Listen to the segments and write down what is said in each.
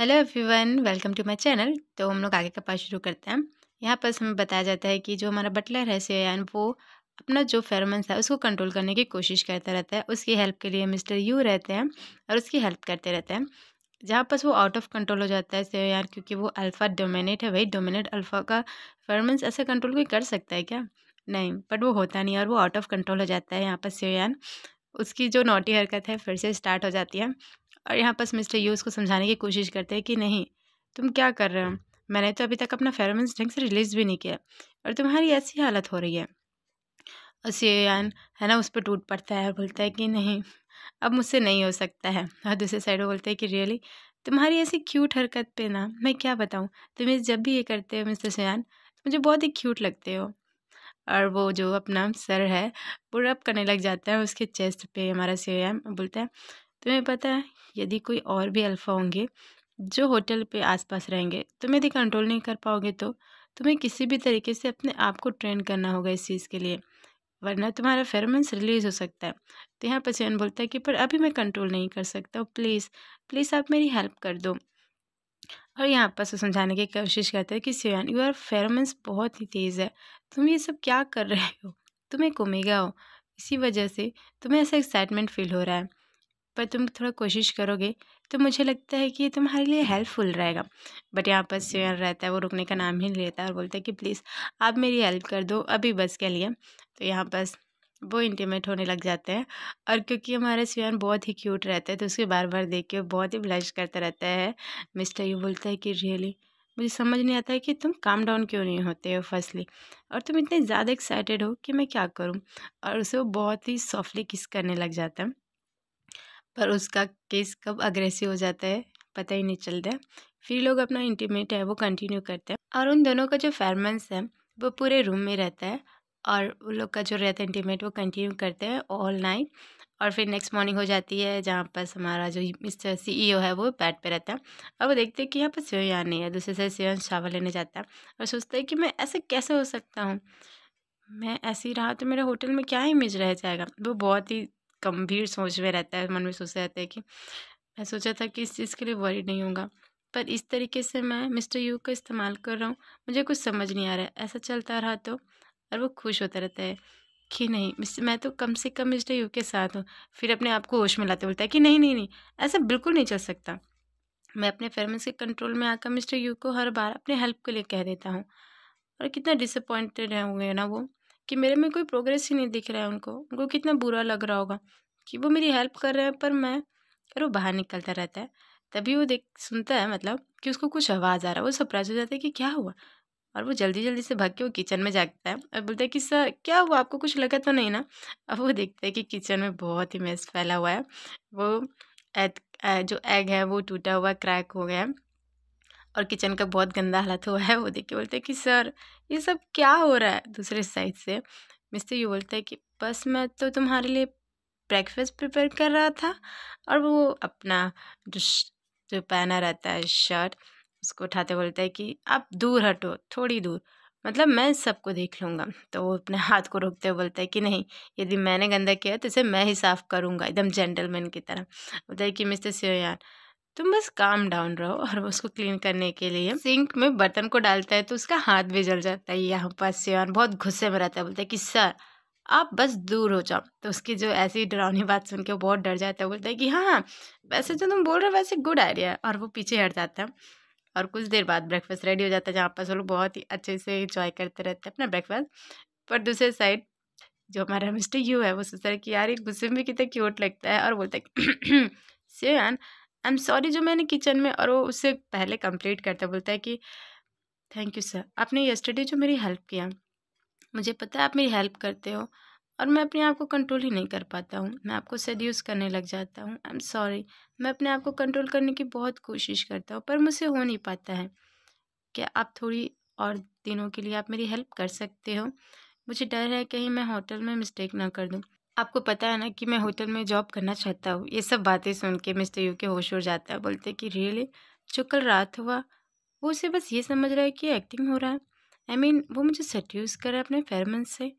hello everyone welcome to my channel तो हम लोग आगे का पास शुरू करते हैं यहाँ पर हमें बताया जाता है कि जो हमारा बटलर है सेयान वो अपना जो फेरमेंस है उसको कंट्रोल करने की कोशिश करता रहता है उसकी हेल्प के लिए मिस्टर यू रहते हैं और उसकी हेल्प करते रहते हैं जहाँ पर वो आउट ऑफ कंट्रोल हो जाता है सेयान क्योंकि वो अल्फ़ा डोमिनेट है वही डोमिनेट अल्फ़ा का फेरमेंस ऐसा कंट्रोल कोई कर सकता है क्या नहीं बट वो होता नहीं और वो आउट ऑफ कंट्रोल हो जाता है यहाँ पर सेयान उसकी जो नोटी हरकत है फिर से स्टार्ट हो जाती है और यहाँ पर मिस्टर यू उसको समझाने की कोशिश करते हैं कि नहीं तुम क्या कर रहे हो मैंने तो अभी तक अपना फेरोमेंस ढंग से रिलीज़ भी नहीं किया और तुम्हारी ऐसी हालत हो रही है और सियान है ना उस पर टूट पड़ता है और बोलता है कि नहीं अब मुझसे नहीं हो सकता है और दूसरे साइड बोलते हैं कि रियली तुम्हारी ऐसी क्यूट हरकत पे ना मैं क्या बताऊँ तुम्हें जब भी ये करते हो मिस्टर सियान तो मुझे बहुत ही क्यूट लगते हो और वो जो अपना सर है वो रब करने लग जाता है उसके चेस्ट पे हमारा सियान बोलता है तुम्हें पता है यदि कोई और भी अल्फ़ा होंगे जो होटल पे आसपास रहेंगे तुम यदि कंट्रोल नहीं कर पाओगे तो तुम्हें किसी भी तरीके से अपने आप को ट्रेन करना होगा इस चीज़ के लिए वरना तुम्हारा फेरमेंस रिलीज़ हो सकता है तो यहाँ पर चैन बोलता है कि पर अभी मैं कंट्रोल नहीं कर सकता हूँ प्लीज़ प्लीज़ आप मेरी हेल्प कर दो और यहाँ पर समझाने की कोशिश करते हैं कि सियान आर फेरमेंस बहुत ही तेज़ है तुम ये सब क्या कर रहे हो तुम्हें कुमेगा हो इसी वजह से तुम्हें ऐसा एक्साइटमेंट फील हो रहा है पर तुम थोड़ा कोशिश करोगे तो मुझे लगता है कि ये तुम्हारे लिए हेल्पफुल रहेगा बट यहाँ पर सियर रहता है वो रुकने का नाम ही नहीं है और बोलता है कि प्लीज़ आप मेरी हेल्प कर दो अभी बस के लिए तो यहाँ पर वो इंटीमेट होने लग जाते हैं और क्योंकि हमारा सियान बहुत ही क्यूट रहता है तो उसके बार बार देख के बहुत ही ब्लश करता रहता है मिस्टर यू बोलता है कि रियली मुझे समझ नहीं आता है कि तुम काम डाउन क्यों नहीं होते हो फर्स्टली और तुम इतने ज़्यादा एक्साइटेड हो कि मैं क्या करूँ और उसे वो बहुत ही सॉफ्टली किस करने लग जाता है पर उसका केस कब अग्रेसिव हो जाता है पता ही नहीं चलता फिर लोग अपना इंटीमेट है वो कंटिन्यू करते हैं और उन दोनों का जो फेरमेंस है वो पूरे रूम में रहता है और उन लोग का जो रहता है इंटीमेट वो कंटिन्यू करते हैं ऑल नाइट और फिर नेक्स्ट मॉर्निंग हो जाती है जहाँ पर हमारा जो मिस्टर सीईओ e है वो बेड पे रहता है और वो देखते हैं कि यहाँ पर सिवन यहाँ नहीं है दूसरे से सिवन चावल लेने जाता है और सोचते हैं कि मैं ऐसे कैसे हो सकता हूँ मैं ऐसे ही रहा तो मेरे होटल में क्या इमेज रह जाएगा वो बहुत ही गंभीर सोच में रहता है मन में सोचते रहता है कि मैं सोचा था कि इस चीज़ के लिए वरी नहीं होगा पर इस तरीके से मैं मिस्टर यू का इस्तेमाल कर रहा हूँ मुझे कुछ समझ नहीं आ रहा है ऐसा चलता रहा तो और वो खुश होता रहता है कि नहीं मैं तो कम से कम मिस्टर यू के साथ हूँ फिर अपने आप को होश में लाते बोलता है कि नहीं नहीं नहीं ऐसा बिल्कुल नहीं चल सकता मैं अपने पेरेंट्स के कंट्रोल में आकर मिस्टर यू को हर बार अपने हेल्प के लिए कह देता हूँ और कितना डिसअपॉइंटेड होंगे ना वो कि मेरे में कोई प्रोग्रेस ही नहीं दिख रहा है उनको उनको कितना बुरा लग रहा होगा कि वो मेरी हेल्प कर रहे हैं पर मैं और वो बाहर निकलता रहता है तभी वो देख सुनता है मतलब कि उसको कुछ आवाज़ आ रहा है वो सरप्राइज हो जाता है कि क्या हुआ और वो जल्दी जल्दी से भाग के वो किचन में जागता है और बोलता है कि सर क्या हुआ आपको कुछ लगा तो नहीं ना अब वो देखता है कि किचन में बहुत ही मेस फैला हुआ है वो एग जो एग है वो टूटा हुआ क्रैक हो गया है और किचन का बहुत गंदा हालत हुआ है वो देख के बोलते हैं कि सर ये सब क्या हो रहा है दूसरे साइड से मिस्टर यू बोलता है कि बस मैं तो तुम्हारे लिए ब्रेकफास्ट प्रिपेयर कर रहा था और वो अपना जो जो पहना रहता है शर्ट उसको उठाते बोलते हैं कि आप दूर हटो थोड़ी दूर मतलब मैं सबको देख लूँगा तो वो अपने हाथ को रोकते हुए बोलता है कि नहीं यदि मैंने गंदा किया तो इसे मैं ही साफ़ करूँगा एकदम जेंटलमैन की तरह बोलता है कि मिस्टर सियोयान तुम बस काम डाउन रहो और उसको क्लीन करने के लिए सिंक में बर्तन को डालता है तो उसका हाथ भी जल जाता है यहाँ से और बहुत गुस्से में रहता है बोलता है कि सर आप बस दूर हो जाओ तो उसकी जो ऐसी डरावनी बात सुन के वो बहुत डर जाता है बोलता है कि हाँ, हाँ वैसे जो तुम बोल रहे हो वैसे गुड आइडिया और वो पीछे हट जाता है और कुछ देर बाद ब्रेकफास्ट रेडी हो जाता है जहाँ पास वो लोग बहुत ही अच्छे से इंजॉय करते रहते हैं अपना ब्रेकफास्ट पर दूसरे साइड जो हमारा मिस्टर यू है वो सोचता है कि यार ये गुस्से में कितना क्यूट लगता है और बोलता है सियान आई एम सॉरी जो मैंने किचन में और वो उससे पहले कंप्लीट करता बोलता है कि थैंक यू सर आपने यस्टरडे जो मेरी हेल्प किया मुझे पता है आप मेरी हेल्प करते हो और मैं अपने आप को कंट्रोल ही नहीं कर पाता हूँ मैं आपको सड्यूस करने लग जाता हूँ आई एम सॉरी मैं अपने आप को कंट्रोल करने की बहुत कोशिश करता हूँ पर मुझसे हो नहीं पाता है क्या आप थोड़ी और दिनों के लिए आप मेरी हेल्प कर सकते हो मुझे डर है कहीं मैं होटल में मिस्टेक ना कर दूँ आपको पता है ना कि मैं होटल में जॉब करना चाहता हूँ ये सब बातें सुन के मिस्टर यू के होश उड़ जाता है बोलते कि रियली जो कल रात हुआ वो उसे बस ये समझ रहा है कि एक्टिंग हो रहा है आई I मीन mean, वो मुझे सट्यूज़ कर रहा है अपने फेरमेंस से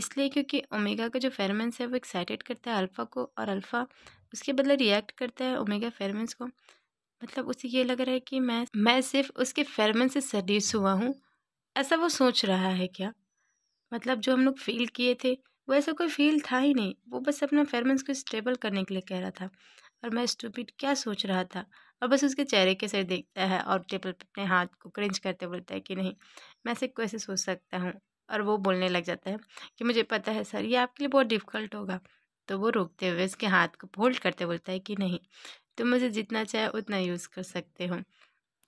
इसलिए क्योंकि ओमेगा का जो फेरमेंस है वो एक्साइटेड करता है अल्फ़ा को और अल्फ़ा उसके बदले रिएक्ट करता है ओमेगा फेरमेंस को मतलब उसे ये लग रहा है कि मैं मैं सिर्फ उसके फेरमेंस से सड्यूस हुआ हूँ ऐसा वो सोच रहा है क्या मतलब जो हम लोग फील किए थे वो ऐसा कोई फील था ही नहीं वो बस अपना फेरमेंस को स्टेबल करने के लिए कह रहा था और मैं स्टूपिट क्या सोच रहा था और बस उसके चेहरे के सर देखता है और टेबल पर अपने हाथ को क्रिंज करते बोलता है कि नहीं मैं ऐसे कैसे सोच सकता हूँ और वो बोलने लग जाता है कि मुझे पता है सर ये आपके लिए बहुत डिफ़िकल्ट होगा तो वो रोकते हुए उसके हाथ को होल्ड करते बोलता है कि नहीं तुम तो मुझे जितना चाहे उतना यूज़ कर सकते हो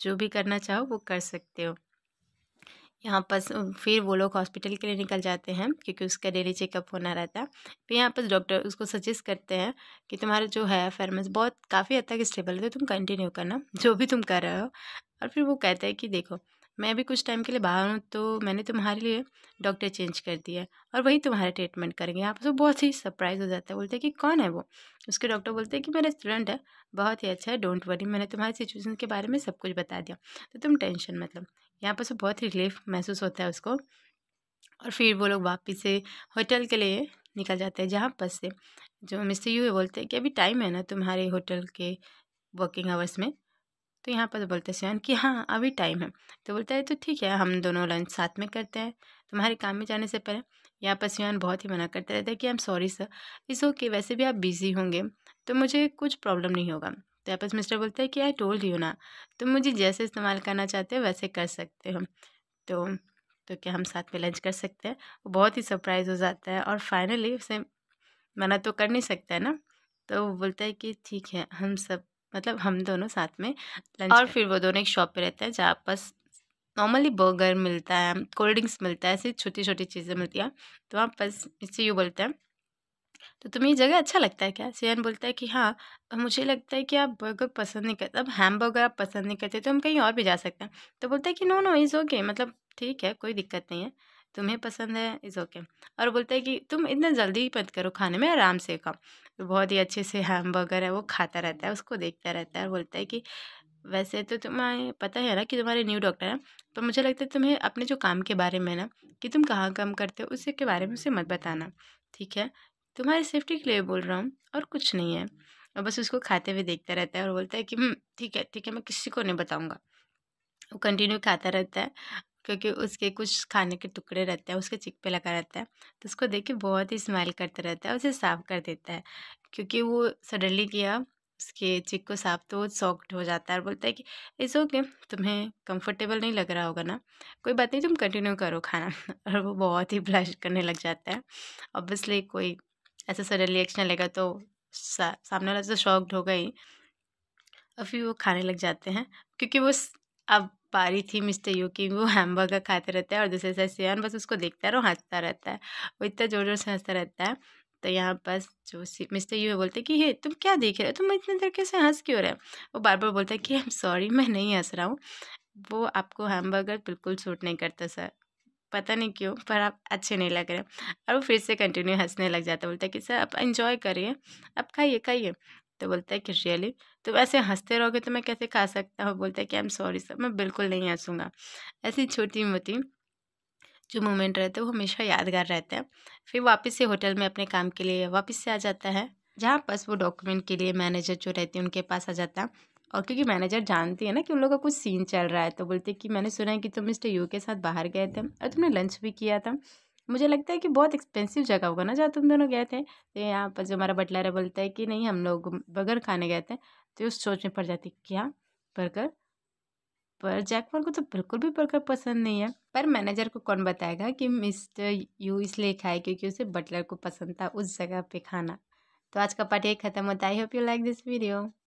जो भी करना चाहो वो कर सकते हो यहाँ पर फिर वो लोग हॉस्पिटल के लिए निकल जाते हैं क्योंकि उसका डेली चेकअप होना रहता है फिर यहाँ पर डॉक्टर उसको सजेस्ट करते हैं कि तुम्हारा जो है फेरमेंस बहुत काफ़ी हद तक स्टेबल है तो तुम कंटिन्यू करना जो भी तुम कर रहे हो और फिर वो कहते हैं कि देखो मैं भी कुछ टाइम के लिए बाहर हूँ तो मैंने तुम्हारे लिए डॉक्टर चेंज कर दिया और वही तुम्हारा ट्रीटमेंट करेंगे आप तो बहुत ही सरप्राइज़ हो जाता है बोलते हैं कि कौन है वो उसके डॉक्टर बोलते हैं कि मेरा स्टूडेंट है बहुत ही अच्छा है डोंट वरी मैंने तुम्हारे सिचुएशन के बारे में सब कुछ बता दिया तो तुम टेंशन मतलब यहाँ पर तो बहुत ही रिलीफ महसूस होता है उसको और फिर वो लोग वापस से होटल के लिए निकल जाते हैं जहाँ बस से जो मिस्टर यू है बोलते हैं कि अभी टाइम है ना तुम्हारे होटल के वर्किंग आवर्स में तो यहाँ पर तो बोलते हैं कि हाँ अभी टाइम है तो बोलता है तो ठीक है हम दोनों लंच साथ में करते हैं तुम्हारे काम में जाने से पहले यहाँ पर सियान बहुत ही मना करते रहता है कि आई एम सॉरी सर इस ओके वैसे भी आप बिज़ी होंगे तो मुझे कुछ प्रॉब्लम नहीं होगा तो यहाँ पर मिस्टर बोलते हैं कि आई टोल्ड यू ना तुम मुझे जैसे इस्तेमाल करना चाहते हो वैसे कर सकते हो तो तो क्या हम साथ में लंच कर सकते हैं वो बहुत ही सरप्राइज हो जाता है और फाइनली उसे मना तो कर नहीं सकता है ना तो वो बोलता है कि ठीक है हम सब मतलब हम दोनों साथ में लंच और फिर वो दोनों एक शॉप पे रहते हैं जहाँ पास नॉर्मली बर्गर मिलता है कोल्ड ड्रिंक्स मिलता है ऐसी छोटी छोटी चीज़ें मिलती हैं तो वहाँ बस इससे यूँ बोलते हैं तो तुम्हें ये जगह अच्छा लगता है क्या सियान बोलता है कि हाँ मुझे लगता है कि आप बर्गर पसंद नहीं करते अब हैम बर्गर आप पसंद नहीं करते तो हम कहीं और भी जा सकते हैं तो बोलता है कि नो नो इज़ ओके मतलब ठीक है कोई दिक्कत नहीं है तुम्हें पसंद है इज़ ओके और बोलता है कि तुम इतना जल्दी ही मत करो खाने में आराम से खाओ तो बहुत ही अच्छे से हैम बर्गर है वो खाता रहता है उसको देखता रहता है और बोलता है कि वैसे तो तुम्हें पता है ना कि तुम्हारे न्यू डॉक्टर हैं पर मुझे लगता है तुम्हें अपने जो काम के बारे में ना कि तुम कहाँ काम करते हो उसी के बारे में उसे मत बताना ठीक है तुम्हारी सेफ्टी के लिए बोल रहा हूँ और कुछ नहीं है और बस उसको खाते हुए देखता रहता है और बोलता है कि हम्म, ठीक है ठीक है मैं किसी को नहीं बताऊँगा वो कंटिन्यू खाता रहता है क्योंकि उसके कुछ खाने के टुकड़े रहते हैं उसके चिक पे लगा रहता है तो उसको देख के बहुत ही स्माइल करता रहता है उसे साफ़ कर देता है क्योंकि वो सडनली किया उसके चिक को साफ तो सॉक्ट हो जाता है और बोलता है कि इस ओके तुम्हें कंफर्टेबल नहीं लग रहा होगा ना कोई बात नहीं तुम कंटिन्यू करो खाना और वो बहुत ही ब्लश करने लग जाता है ऑब्वियसली कोई ऐसा सडनली एक्शन लेगा तो सा, सामने वाला तो शॉक्ड होगा ही और फिर वो खाने लग जाते हैं क्योंकि वो अब पारी थी मिस्टर की वो हैमबर्गर खाते रहता है और दूसरे साइड सियान बस उसको देखता है और हंसता रहता है वो इतना ज़ोर ज़ोर से हंसता रहता है तो यहाँ बस जो मिस्टर यू है बोलते कि हे तुम क्या देख रहे हो तुम इतने देर कैसे हंस क्यों रहे वो बार बार बोलता है कि आई एम सॉरी मैं नहीं हंस रहा हूँ वो आपको हैमबर्गर बिल्कुल सूट नहीं करता सर पता नहीं क्यों पर आप अच्छे नहीं लग रहे और वो फिर से कंटिन्यू हंसने लग जाता बोलता है कि सर आप इन्जॉय करिए आप खाइए खाइए तो बोलता है कि रियली तो ऐसे हंसते रहोगे तो मैं कैसे खा सकता हूँ बोलता है कि आई एम सॉरी सर मैं बिल्कुल नहीं हंसूँगा ऐसी छोटी मोटी जो मोमेंट रहते हैं वो हमेशा यादगार रहते हैं फिर वापस से होटल में अपने काम के लिए वापस से आ जाता है जहाँ पास वो डॉक्यूमेंट के लिए मैनेजर जो रहते हैं उनके पास आ जाता है और क्योंकि मैनेजर जानती है ना कि उन लोगों का कुछ सीन चल रहा है तो बोलते हैं कि मैंने सुना है कि तुम मिस्टर यू के साथ बाहर गए थे और तुमने लंच भी किया था मुझे लगता है कि बहुत एक्सपेंसिव जगह होगा ना जहाँ तुम दोनों गए थे तो यहाँ पर जो हमारा बटलारा बोलता है कि नहीं हम लोग बर्गर खाने गए थे तो उस सोच में पड़ जाती क्या हाँ, बर्गर पर जैकवाल को तो बिल्कुल भी बर्गर पसंद नहीं है पर मैनेजर को कौन बताएगा कि मिस्टर यू इसलिए खाए क्योंकि उसे बटलर को पसंद था उस जगह पे खाना तो आज का पार्ट ये खत्म होता है I hope you like this video